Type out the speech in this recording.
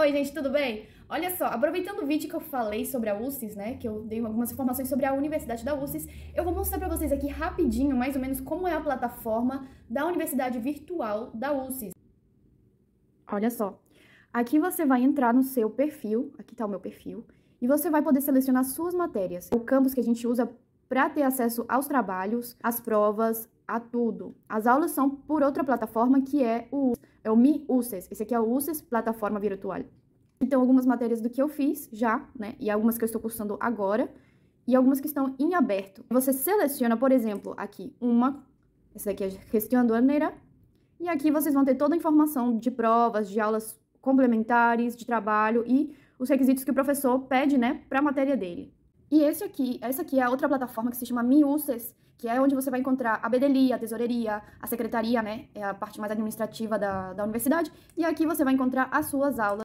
Oi, gente, tudo bem? Olha só, aproveitando o vídeo que eu falei sobre a UCES, né, que eu dei algumas informações sobre a Universidade da UCES, eu vou mostrar para vocês aqui rapidinho, mais ou menos, como é a plataforma da Universidade Virtual da UCES. Olha só, aqui você vai entrar no seu perfil, aqui está o meu perfil, e você vai poder selecionar suas matérias, o campus que a gente usa para ter acesso aos trabalhos, às provas, a tudo. As aulas são por outra plataforma que é o UCES. É o Mi UCES. Esse aqui é o UCES Plataforma Virtual. Então, algumas matérias do que eu fiz já, né? E algumas que eu estou cursando agora. E algumas que estão em aberto. Você seleciona, por exemplo, aqui uma. Essa aqui é Gestión Aduaneira. E aqui vocês vão ter toda a informação de provas, de aulas complementares, de trabalho e os requisitos que o professor pede, né, para a matéria dele. E esse aqui, essa aqui é a outra plataforma que se chama Miúces, que é onde você vai encontrar a bedelia, a tesouraria a secretaria, né? É a parte mais administrativa da, da universidade. E aqui você vai encontrar as suas aulas.